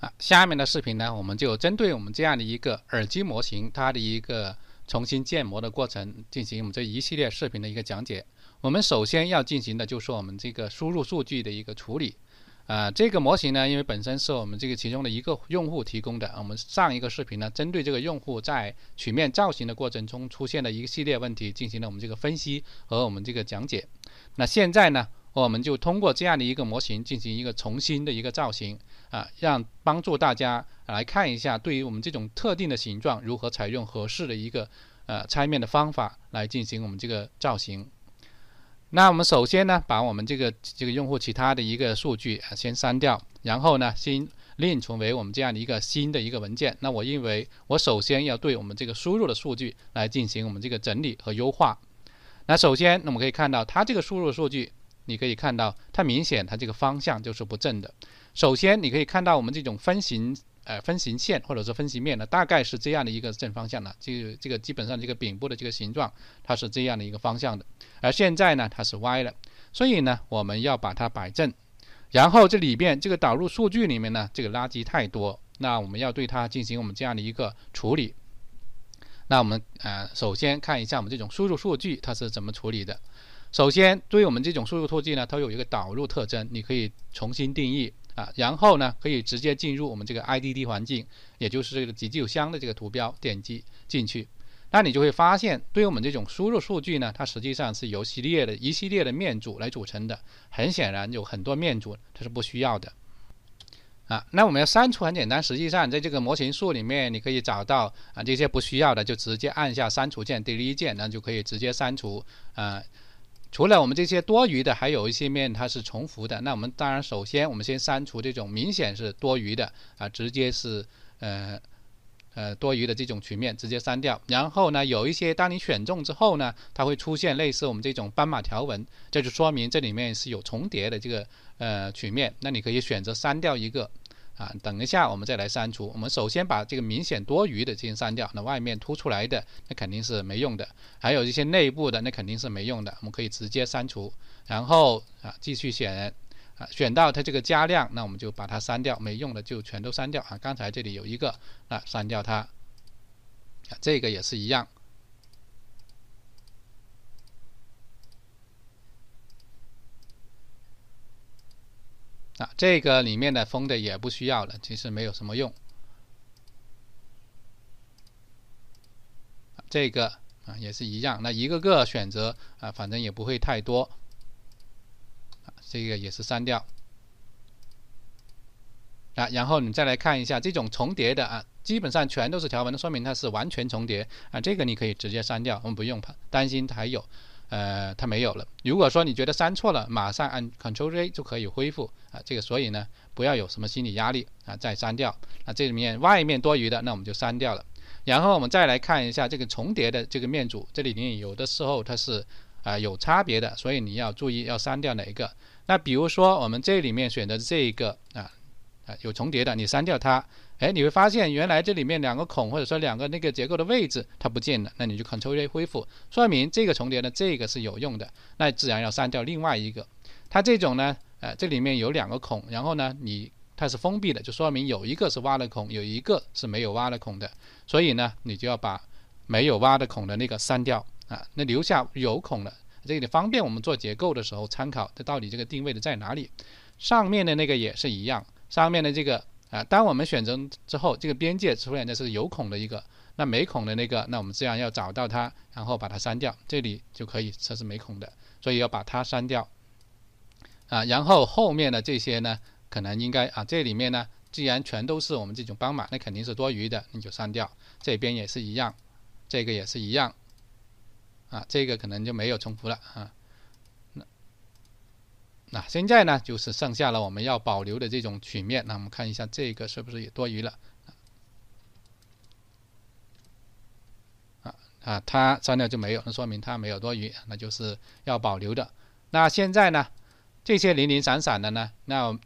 好，下面的视频呢，我们就针对我们这样的一个耳机模型，它的一个重新建模的过程，进行我们这一系列视频的一个讲解。我们首先要进行的就是我们这个输入数据的一个处理。呃，这个模型呢，因为本身是我们这个其中的一个用户提供的。我们上一个视频呢，针对这个用户在曲面造型的过程中出现的一个系列问题进行了我们这个分析和我们这个讲解。那现在呢，我们就通过这样的一个模型进行一个重新的一个造型，啊，让帮助大家来看一下，对于我们这种特定的形状，如何采用合适的一个呃拆面的方法来进行我们这个造型。那我们首先呢，把我们这个这个用户其他的一个数据啊先删掉，然后呢，先另存为我们这样的一个新的一个文件。那我认为我首先要对我们这个输入的数据来进行我们这个整理和优化。那首先我们可以看到它这个输入数据，你可以看到它明显它这个方向就是不正的。首先你可以看到我们这种分形。呃分形线或者是分形面呢，大概是这样的一个正方向的，就这个基本上这个顶部的这个形状，它是这样的一个方向的，而现在呢它是歪了，所以呢我们要把它摆正。然后这里边这个导入数据里面呢，这个垃圾太多，那我们要对它进行我们这样的一个处理。那我们呃首先看一下我们这种输入数据它是怎么处理的。首先对于我们这种输入数据呢，它有一个导入特征，你可以重新定义。啊，然后呢，可以直接进入我们这个 IDD 环境，也就是这个急救箱的这个图标，点击进去，那你就会发现，对于我们这种输入数据呢，它实际上是由系列的一系列的面组来组成的。很显然，有很多面组它是不需要的。啊，那我们要删除很简单，实际上在这个模型树里面，你可以找到啊这些不需要的，就直接按下删除键 Delete 键，那就可以直接删除啊。除了我们这些多余的，还有一些面它是重复的。那我们当然首先我们先删除这种明显是多余的啊，直接是呃呃多余的这种曲面直接删掉。然后呢，有一些当你选中之后呢，它会出现类似我们这种斑马条纹，这就说明这里面是有重叠的这个呃曲面。那你可以选择删掉一个。啊，等一下，我们再来删除。我们首先把这个明显多余的进行删掉。那外面凸出来的，那肯定是没用的；还有一些内部的，那肯定是没用的。我们可以直接删除。然后啊，继续选，啊，选到它这个加量，那我们就把它删掉，没用的就全都删掉啊。刚才这里有一个，啊，删掉它。啊，这个也是一样。啊，这个里面的封的也不需要了，其实没有什么用。这个啊也是一样，那一个个选择啊，反正也不会太多。这个也是删掉。啊，然后你再来看一下这种重叠的啊，基本上全都是条纹，说明它是完全重叠啊。这个你可以直接删掉，我们不用怕担心它还有。呃，它没有了。如果说你觉得删错了，马上按 Control Z 就可以恢复啊。这个所以呢，不要有什么心理压力啊，再删掉啊。这里面外面多余的，那我们就删掉了。然后我们再来看一下这个重叠的这个面组，这里面有的时候它是啊有差别的，所以你要注意要删掉哪一个。那比如说我们这里面选的这一个啊啊有重叠的，你删掉它。哎，你会发现原来这里面两个孔或者说两个那个结构的位置它不见了，那你就 Ctrl Z 恢复，说明这个重叠呢，这个是有用的，那自然要删掉另外一个。它这种呢，呃，这里面有两个孔，然后呢，你它是封闭的，就说明有一个是挖了孔，有一个是没有挖了孔的，所以呢，你就要把没有挖的孔的那个删掉啊，那留下有孔的，这里方便我们做结构的时候参考，这到底这个定位的在哪里？上面的那个也是一样，上面的这个。啊，当我们选择之后，这个边界出现的是有孔的一个，那没孔的那个，那我们自然要找到它，然后把它删掉。这里就可以，设置没孔的，所以要把它删掉。啊，然后后面的这些呢，可能应该啊，这里面呢，既然全都是我们这种斑马，那肯定是多余的，你就删掉。这边也是一样，这个也是一样。啊，这个可能就没有重复了啊。那现在呢，就是剩下了我们要保留的这种曲面。那我们看一下这个是不是也多余了？啊啊，它删掉就没有，那说明它没有多余，那就是要保留的。那现在呢，这些零零散散的呢，那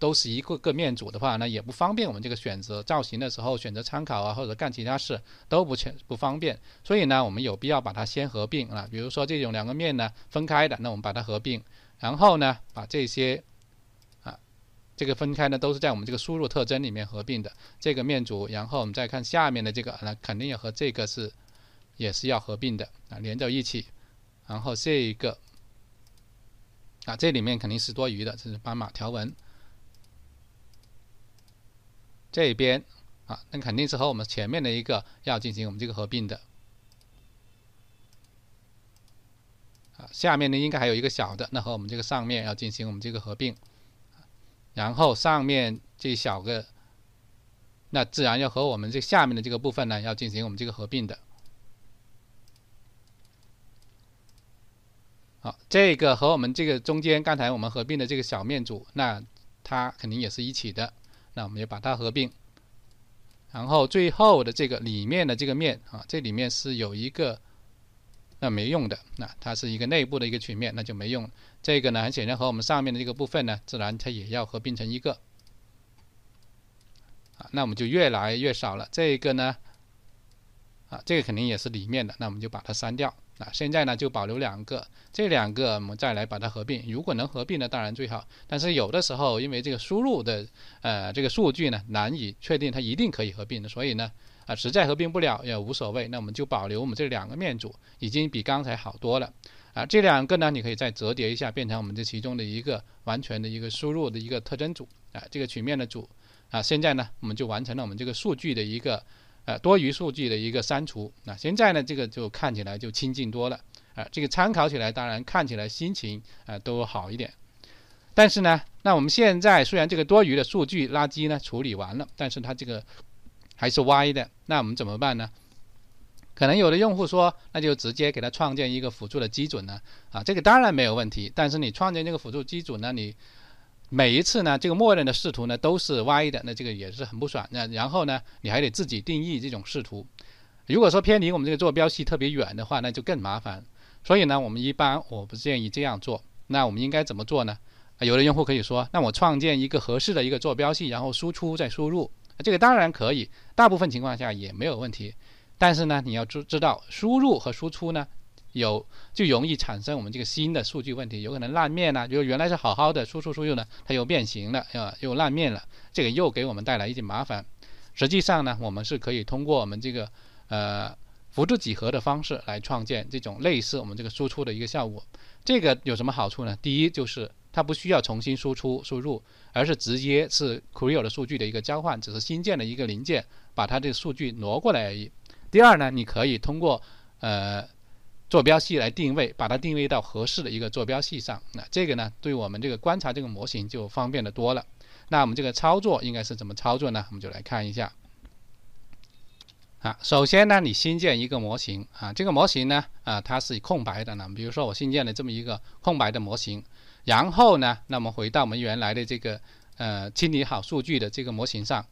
都是一个个面组的话，那也不方便我们这个选择造型的时候选择参考啊，或者干其他事都不全不方便。所以呢，我们有必要把它先合并啊。比如说这种两个面呢分开的，那我们把它合并。然后呢，把这些啊，这个分开呢，都是在我们这个输入特征里面合并的这个面组。然后我们再看下面的这个那肯定要和这个是也是要合并的啊，连在一起。然后这一个啊，这里面肯定是多余的，这是斑马条纹。这边啊，那肯定是和我们前面的一个要进行我们这个合并的。啊，下面呢应该还有一个小的，那和我们这个上面要进行我们这个合并，然后上面这小个，那自然要和我们这下面的这个部分呢要进行我们这个合并的。好，这个和我们这个中间刚才我们合并的这个小面组，那它肯定也是一起的，那我们也把它合并。然后最后的这个里面的这个面啊，这里面是有一个。那没用的，那它是一个内部的一个曲面，那就没用。这个呢，很显然和我们上面的这个部分呢，自然它也要合并成一个啊。那我们就越来越少了。这个呢，啊，这个肯定也是里面的，那我们就把它删掉。啊，现在呢，就保留两个，这两个我们再来把它合并。如果能合并呢，当然最好。但是有的时候因为这个输入的呃这个数据呢，难以确定它一定可以合并的，所以呢。啊，实在合并不了也无所谓，那我们就保留我们这两个面组，已经比刚才好多了。啊，这两个呢，你可以再折叠一下，变成我们这其中的一个完全的一个输入的一个特征组。啊，这个曲面的组。啊，现在呢，我们就完成了我们这个数据的一个，呃，多余数据的一个删除。那现在呢，这个就看起来就清净多了。啊，这个参考起来当然看起来心情啊都好一点。但是呢，那我们现在虽然这个多余的数据垃圾呢处理完了，但是它这个。还是歪的，那我们怎么办呢？可能有的用户说，那就直接给他创建一个辅助的基准呢？啊，这个当然没有问题。但是你创建这个辅助基准呢，你每一次呢，这个默认的视图呢都是歪的，那这个也是很不爽。那然后呢，你还得自己定义这种视图。如果说偏离我们这个坐标系特别远的话，那就更麻烦。所以呢，我们一般我不建议这样做。那我们应该怎么做呢？有的用户可以说，那我创建一个合适的一个坐标系，然后输出再输入。这个当然可以，大部分情况下也没有问题，但是呢，你要知知道输入和输出呢有就容易产生我们这个新的数据问题，有可能烂面啊，比如原来是好好的输出输入呢，它又变形了啊，又烂面了，这个又给我们带来一些麻烦。实际上呢，我们是可以通过我们这个呃辅助几何的方式来创建这种类似我们这个输出的一个效果。这个有什么好处呢？第一就是。它不需要重新输出输入，而是直接是 Creo 的数据的一个交换，只是新建了一个零件，把它这个数据挪过来而已。第二呢，你可以通过呃坐标系来定位，把它定位到合适的一个坐标系上。那这个呢，对我们这个观察这个模型就方便的多了。那我们这个操作应该是怎么操作呢？我们就来看一下。啊，首先呢，你新建一个模型啊，这个模型呢，啊，它是空白的呢。比如说我新建了这么一个空白的模型。然后呢，那么回到我们原来的这个，呃，清理好数据的这个模型上，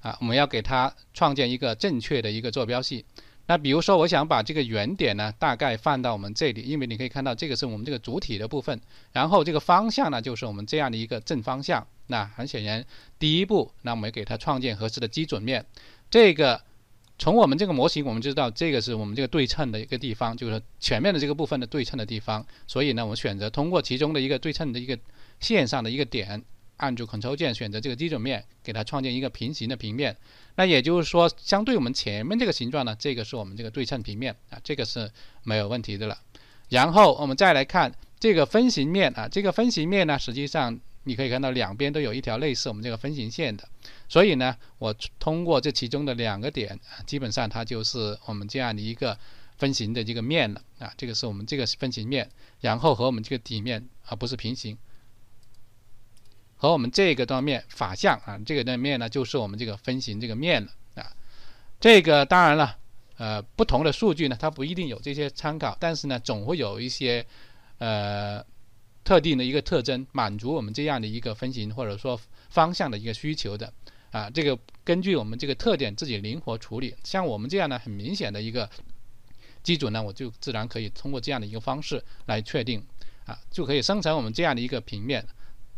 啊，我们要给它创建一个正确的一个坐标系。那比如说，我想把这个原点呢，大概放到我们这里，因为你可以看到这个是我们这个主体的部分。然后这个方向呢，就是我们这样的一个正方向。那很显然，第一步，那我们给它创建合适的基准面，这个。从我们这个模型，我们就知道这个是我们这个对称的一个地方，就是前面的这个部分的对称的地方。所以呢，我们选择通过其中的一个对称的一个线上的一个点，按住 Ctrl 键选择这个基准面，给它创建一个平行的平面。那也就是说，相对我们前面这个形状呢，这个是我们这个对称平面啊，这个是没有问题的了。然后我们再来看这个分形面啊，这个分形面呢，实际上。你可以看到两边都有一条类似我们这个分形线的，所以呢，我通过这其中的两个点，基本上它就是我们这样的一个分形的这个面了啊。这个是我们这个分形面，然后和我们这个底面啊不是平行，和我们这个端面法向啊，这个断面呢就是我们这个分形这个面了啊。这个当然了，呃，不同的数据呢，它不一定有这些参考，但是呢，总会有一些呃。特定的一个特征满足我们这样的一个分型或者说方向的一个需求的，啊，这个根据我们这个特点自己灵活处理。像我们这样呢，很明显的一个基准呢，我就自然可以通过这样的一个方式来确定，啊，就可以生成我们这样的一个平面，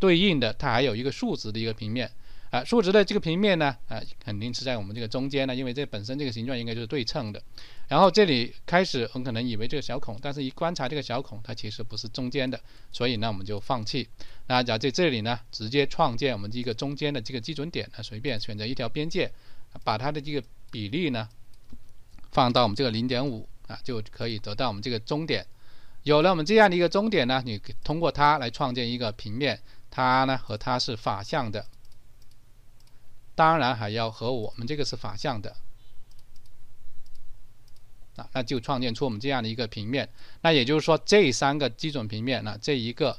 对应的它还有一个竖直的一个平面。啊，竖直的这个平面呢，啊，肯定是在我们这个中间呢，因为这本身这个形状应该就是对称的。然后这里开始，我们可能以为这个小孔，但是一观察这个小孔，它其实不是中间的，所以呢，我们就放弃。那假在这里呢，直接创建我们这个中间的这个基准点那随便选择一条边界，把它的这个比例呢放到我们这个零点五啊，就可以得到我们这个中点。有了我们这样的一个中点呢，你通过它来创建一个平面，它呢和它是法向的。当然还要和我们这个是法向的啊，那就创建出我们这样的一个平面。那也就是说，这三个基准平面，那这一个，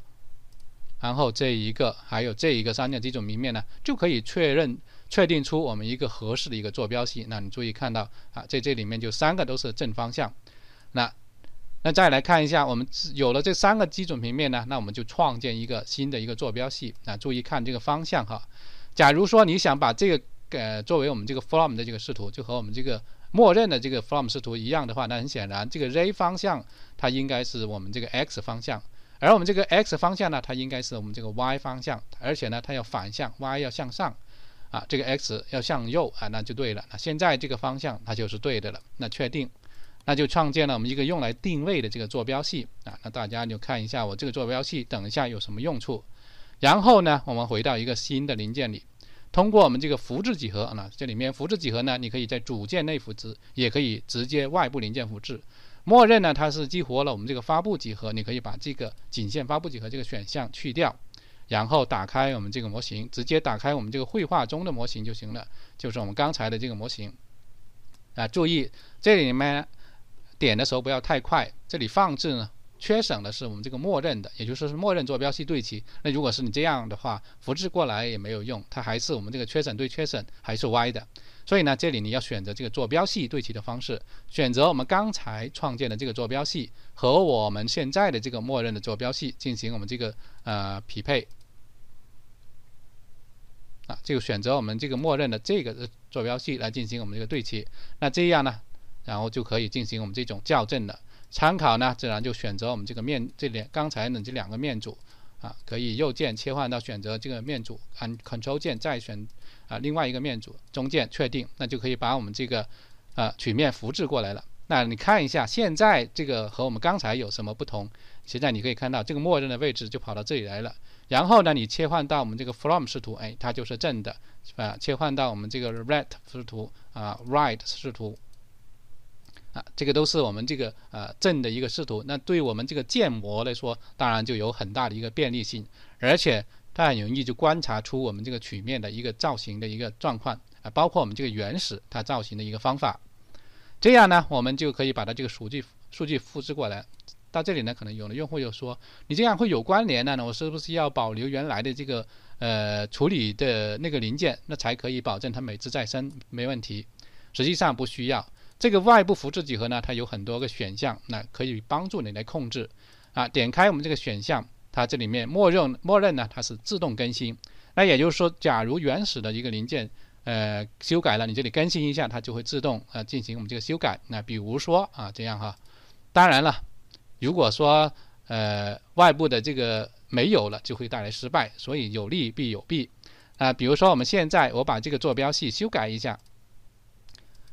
然后这一个，还有这一个三个基准平面呢，就可以确认确定出我们一个合适的一个坐标系。那你注意看到啊，在这里面就三个都是正方向。那那再来看一下，我们有了这三个基准平面呢，那我们就创建一个新的一个坐标系啊。注意看这个方向哈。假如说你想把这个呃作为我们这个 from 的这个视图，就和我们这个默认的这个 from 视图一样的话，那很显然，这个 z 方向它应该是我们这个 x 方向，而我们这个 x 方向呢，它应该是我们这个 y 方向，而且呢，它要反向，y 要向上，啊，这个 x 要向右啊，那就对了。那现在这个方向它就是对的了，那确定，那就创建了我们一个用来定位的这个坐标系啊。那大家就看一下我这个坐标系，等一下有什么用处。然后呢，我们回到一个新的零件里，通过我们这个复制几何，啊，这里面复制几何呢，你可以在组件内复制，也可以直接外部零件复制。默认呢，它是激活了我们这个发布几何，你可以把这个仅限发布几何这个选项去掉，然后打开我们这个模型，直接打开我们这个绘画中的模型就行了，就是我们刚才的这个模型。啊，注意这里面点的时候不要太快，这里放置呢。缺省的是我们这个默认的，也就是说是默认坐标系对齐。那如果是你这样的话，复制过来也没有用，它还是我们这个缺省对缺省还是歪的。所以呢，这里你要选择这个坐标系对齐的方式，选择我们刚才创建的这个坐标系和我们现在的这个默认的坐标系进行我们这个呃匹配啊，就选择我们这个默认的这个坐标系来进行我们这个对齐。那这样呢，然后就可以进行我们这种校正了。参考呢，自然就选择我们这个面，这两刚才的这两个面组啊，可以右键切换到选择这个面组，按 Control 键再选啊另外一个面组，中键确定，那就可以把我们这个呃曲面复制过来了。那你看一下，现在这个和我们刚才有什么不同？现在你可以看到，这个默认的位置就跑到这里来了。然后呢，你切换到我们这个 From 视图，哎，它就是正的，是吧？切换到我们这个 Right 视图啊，Right 视图。啊，这个都是我们这个呃正的一个视图，那对于我们这个建模来说，当然就有很大的一个便利性，而且它很容易就观察出我们这个曲面的一个造型的一个状况啊，包括我们这个原始它造型的一个方法。这样呢，我们就可以把它这个数据数据复制过来。到这里呢，可能有的用户又说，你这样会有关联呢，我是不是要保留原来的这个呃处理的那个零件，那才可以保证它每次再生没问题？实际上不需要。这个外部复制几何呢，它有很多个选项，那可以帮助你来控制，啊，点开我们这个选项，它这里面默认默认呢，它是自动更新。那也就是说，假如原始的一个零件，呃，修改了，你这里更新一下，它就会自动呃进行我们这个修改。那比如说啊，这样哈，当然了，如果说呃外部的这个没有了，就会带来失败。所以有利必有弊啊。比如说我们现在我把这个坐标系修改一下。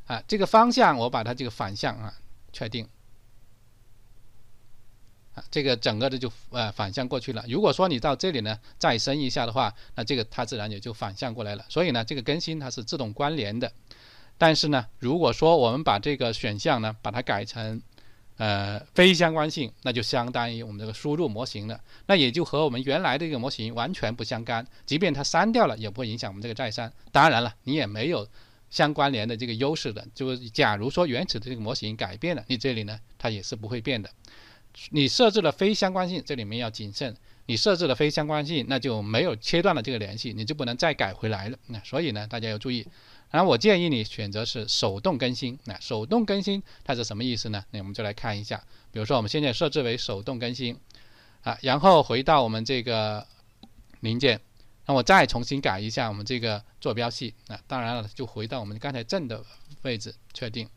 啊，这个方向我把它这个反向啊，确定啊，这个整个的就呃反向过去了。如果说你到这里呢再升一下的话，那这个它自然也就反向过来了。所以呢，这个更新它是自动关联的。但是呢，如果说我们把这个选项呢把它改成呃非相关性，那就相当于我们这个输入模型了，那也就和我们原来的一个模型完全不相干。即便它删掉了，也不会影响我们这个再删。当然了，你也没有。相关联的这个优势的，就是假如说原始的这个模型改变了，你这里呢它也是不会变的。你设置了非相关性，这里面要谨慎。你设置了非相关性，那就没有切断了这个联系，你就不能再改回来了。那所以呢，大家要注意。然后我建议你选择是手动更新。那手动更新它是什么意思呢？那我们就来看一下。比如说我们现在设置为手动更新啊，然后回到我们这个零件。那我再重新改一下我们这个坐标系，那当然了，就回到我们刚才正的位置确定。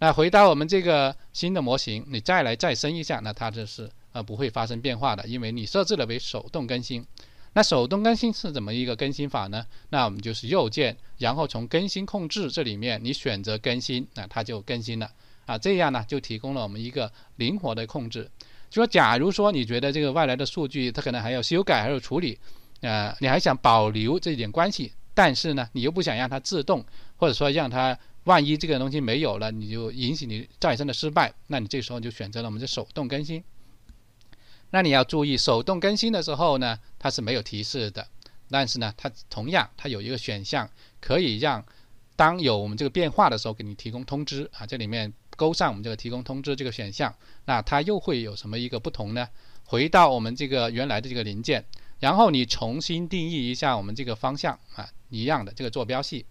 那回到我们这个新的模型，你再来再生一下，那它这是呃不会发生变化的，因为你设置了为手动更新。那手动更新是怎么一个更新法呢？那我们就是右键，然后从更新控制这里面你选择更新，那它就更新了啊。这样呢就提供了我们一个灵活的控制。就说假如说你觉得这个外来的数据它可能还要修改，还要处理。呃，你还想保留这一点关系，但是呢，你又不想让它自动，或者说让它万一这个东西没有了，你就引起你再生的失败，那你这时候就选择了我们这手动更新。那你要注意，手动更新的时候呢，它是没有提示的，但是呢，它同样它有一个选项可以让当有我们这个变化的时候给你提供通知啊。这里面勾上我们这个提供通知这个选项，那它又会有什么一个不同呢？回到我们这个原来的这个零件。然后你重新定义一下我们这个方向啊，一样的这个坐标系，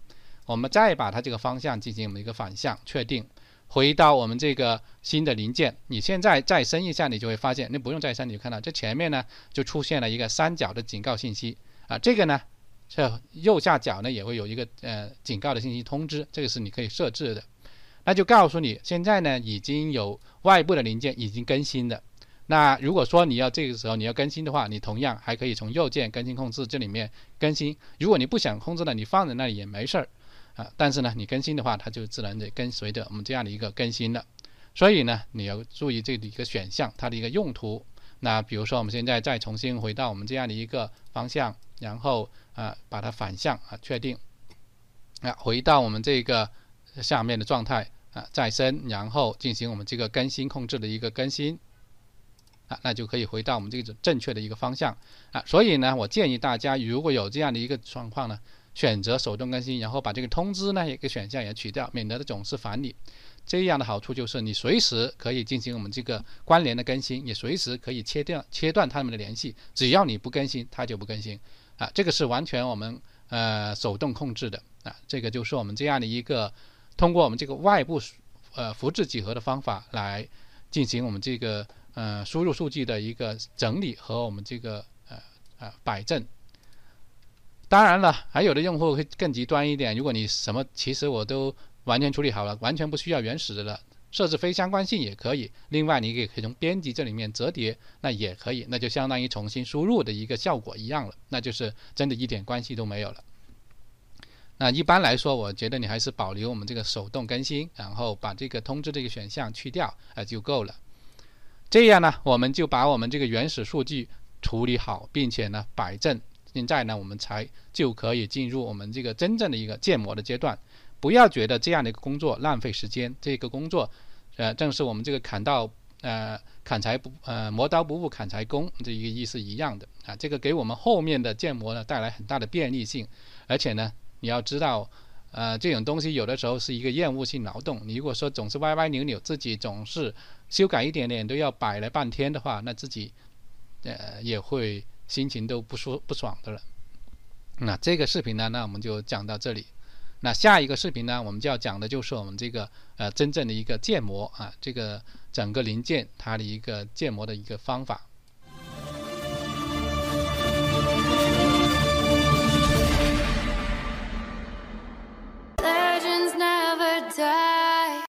我们再把它这个方向进行我们一个反向确定，回到我们这个新的零件，你现在再升一下，你就会发现，你不用再升，你就看到这前面呢就出现了一个三角的警告信息啊，这个呢这右下角呢也会有一个呃警告的信息通知，这个是你可以设置的，那就告诉你现在呢已经有外部的零件已经更新了。那如果说你要这个时候你要更新的话，你同样还可以从右键更新控制这里面更新。如果你不想控制呢，你放在那里也没事儿啊。但是呢，你更新的话，它就自然的跟随着我们这样的一个更新了。所以呢，你要注意这里一个选项它的一个用途。那比如说我们现在再重新回到我们这样的一个方向，然后啊把它反向啊确定，啊回到我们这个下面的状态啊再生，然后进行我们这个更新控制的一个更新。那就可以回到我们这个正确的一个方向啊，所以呢，我建议大家如果有这样的一个状况呢，选择手动更新，然后把这个通知呢一个选项也取掉，免得它总是烦你。这样的好处就是你随时可以进行我们这个关联的更新，也随时可以切掉切断他们的联系。只要你不更新，它就不更新啊，这个是完全我们呃手动控制的啊。这个就是我们这样的一个通过我们这个外部呃复制几何的方法来进行我们这个。呃，输入数据的一个整理和我们这个呃呃摆正。当然了，还有的用户会更极端一点，如果你什么其实我都完全处理好了，完全不需要原始的了，设置非相关性也可以。另外，你也可以从编辑这里面折叠，那也可以，那就相当于重新输入的一个效果一样了，那就是真的一点关系都没有了。那一般来说，我觉得你还是保留我们这个手动更新，然后把这个通知这个选项去掉，呃、就够了。这样呢，我们就把我们这个原始数据处理好，并且呢摆正。现在呢，我们才就可以进入我们这个真正的一个建模的阶段。不要觉得这样的一个工作浪费时间，这个工作，呃，正是我们这个砍刀，呃，砍柴不，呃，磨刀不误砍柴工这一个意思一样的啊。这个给我们后面的建模呢带来很大的便利性，而且呢，你要知道。呃，这种东西有的时候是一个厌恶性劳动。你如果说总是歪歪扭扭，自己总是修改一点点都要摆了半天的话，那自己呃也会心情都不舒不爽的了。那这个视频呢，那我们就讲到这里。那下一个视频呢，我们就要讲的就是我们这个呃真正的一个建模啊，这个整个零件它的一个建模的一个方法。time.